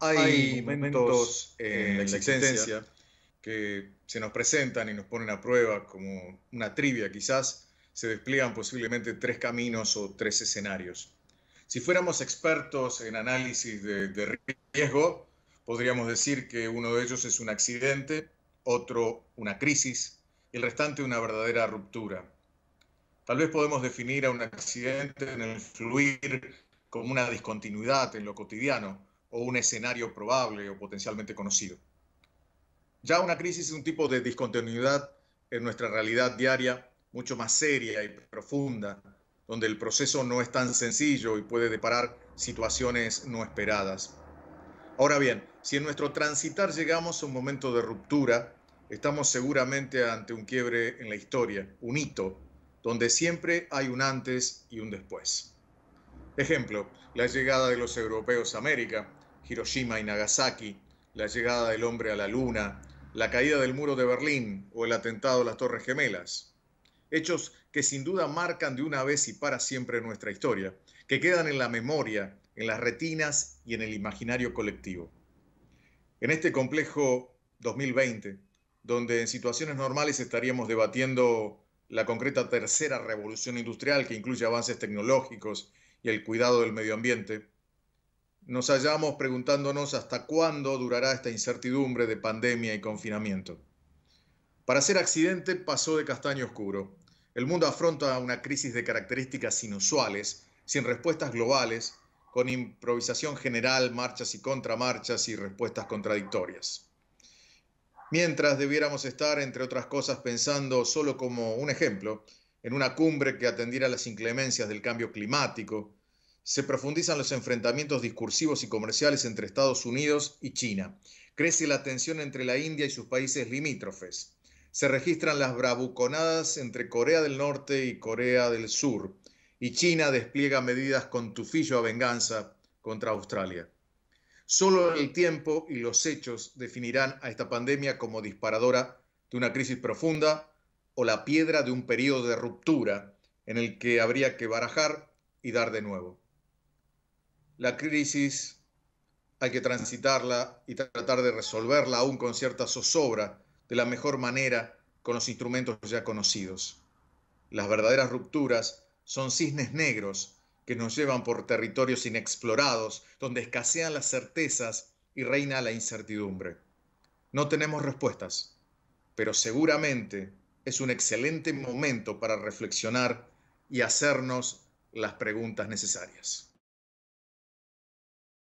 hay momentos en la existencia que se nos presentan y nos ponen a prueba como una trivia quizás, se despliegan posiblemente tres caminos o tres escenarios. Si fuéramos expertos en análisis de, riesgo, podríamos decir que uno de ellos es un accidente, otro una crisis y el restante una verdadera ruptura. Tal vez podemos definir a un accidente en el fluir como una discontinuidad en lo cotidiano, o un escenario probable o potencialmente conocido. Ya una crisis es un tipo de discontinuidad en nuestra realidad diaria mucho más seria y profunda, donde el proceso no es tan sencillo y puede deparar situaciones no esperadas. Ahora bien, si en nuestro transitar llegamos a un momento de ruptura, estamos seguramente ante un quiebre en la historia, un hito, donde siempre hay un antes y un después. Ejemplo, la llegada de los europeos a América, Hiroshima y Nagasaki, la llegada del hombre a la luna, la caída del muro de Berlín o el atentado a las Torres Gemelas. Hechos que sin duda marcan de una vez y para siempre nuestra historia, que quedan en la memoria, en las retinas y en el imaginario colectivo. En este complejo 2020, donde en situaciones normales estaríamos debatiendo la concreta tercera revolución industrial que incluye avances tecnológicos, el cuidado del medio ambiente, nos hallamos preguntándonos hasta cuándo durará esta incertidumbre de pandemia y confinamiento. Para ser accidente pasó de castaño oscuro. El mundo afronta una crisis de características inusuales, sin respuestas globales, con improvisación general, marchas y contramarchas y respuestas contradictorias. Mientras debiéramos estar, entre otras cosas, pensando solo como un ejemplo, en una cumbre que atendiera las inclemencias del cambio climático. Se profundizan los enfrentamientos discursivos y comerciales entre Estados Unidos y China. Crece la tensión entre la India y sus países limítrofes. Se registran las bravuconadas entre Corea del Norte y Corea del Sur. Y China despliega medidas con tufillo a venganza contra Australia. Solo el tiempo y los hechos definirán a esta pandemia como disparadora de una crisis profunda o la piedra de un periodo de ruptura en el que habría que barajar y dar de nuevo. La crisis hay que transitarla y tratar de resolverla aún con cierta zozobra de la mejor manera con los instrumentos ya conocidos. Las verdaderas rupturas son cisnes negros que nos llevan por territorios inexplorados donde escasean las certezas y reina la incertidumbre. No tenemos respuestas, pero seguramente es un excelente momento para reflexionar y hacernos las preguntas necesarias.